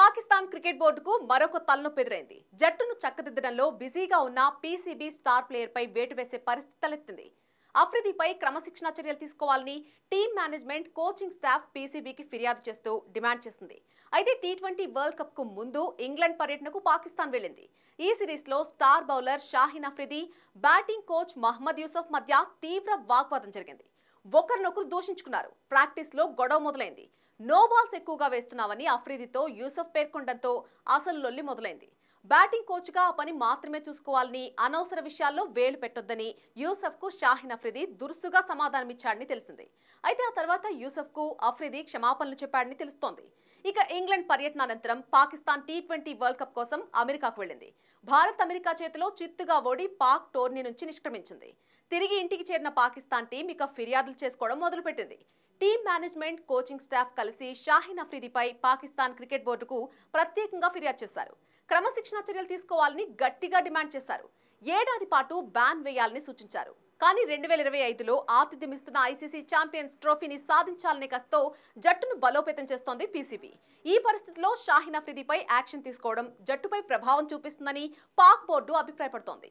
Pakistan cricket బోర్డుకు మరొక తలనొప్పెదురైంది జట్టును చక్కదిద్దడంలో బిజీగా ఉన్న పీసీబీ స్టార్ ప్లేయర్పై వేటు వేసే పరిస్థితి తలెత్తింది అఫ్రిదీపై క్రమశిక్షణ చర్యలు తీసుకోవాలని టీం మేనేజ్మెంట్ కోచింగ్ స్టాఫ్ పీసీబీకి ఫిర్యాదు చేస్తూ డిమాండ్ చేసింది అయితే టీ ట్వంటీ వరల్డ్ కప్ కు ముందు ఇంగ్లాండ్ పర్యటనకు పాకిస్తాన్ వెళ్ళింది ఈ సిరీస్ లో star bowler Shaheen Afridi batting coach Mohammad Yousuf మధ్య తీవ్ర వాగ్వాదం జరిగింది ఒకరినొకరు దూషించుకున్నారు ప్రాక్టీస్ లో గొడవ మొదలైంది నో బాల్స్ ఎక్కువగా వేస్తున్నావని అఫ్రీదితో యూసఫ్ పేర్కొనడంతో అసలు లొల్లి మొదలైంది బ్యాటింగ్ కోచ్గా ఆ పని మాత్రమే చూసుకోవాలని అనవసర విషయాల్లో వేలు పెట్టొద్దని యూసఫ్కు షాహిన్ అఫ్రీది దురుసుగా సమాధానమిచ్చాడని తెలిసింది అయితే ఆ తర్వాత యూసఫ్కు అఫ్రీది క్షమాపణలు చెప్పాడని తెలుస్తోంది ఇక ఇంగ్లాండ్ పర్యటన అనంతరం Pakistan T twenty world cup కోసం అమెరికాకు వెళ్ళింది భారత్ అమెరికా చేతిలో చిత్తుగా ఓడి పాక్ టోర్నీ నుంచి నిష్క్రమించింది తిరిగి ఇంటికి చేరిన పాకిస్తాన్ టీం ఇక ఫిర్యాదులు చేసుకోవడం మొదలుపెట్టింది టీమ్ మేనేజ్మెంట్ కోచింగ్ స్టాఫ్ కలిసి షాహీన్ అఫ్రీదిపై పాకిస్తాన్ క్రికెట్ బోర్డుకు ప్రత్యేకంగా ఫిర్యాదు చేశారు క్రమశిక్షణ చర్యలు తీసుకోవాలని గట్టిగా డిమాండ్ చేశారు ఏడాది పాటు బ్యాన్ వేయాలని సూచించారు కానీ రెండు వేల ఇరవై ఐదులో ఆతిథ్యమిస్తున్న ఐసీసీ ఛాంపియన్స్ ట్రోఫీని సాధించాలనే కస్తో జట్టును బలోపేతం చేస్తోంది పీసీబీ ఈ పరిస్థితిలో షాహీన్ అఫ్రిదీపై యాక్షన్ తీసుకోవడం జట్టుపై ప్రభావం చూపిస్తుందని పాక్ బోర్డు అభిప్రాయపడుతోంది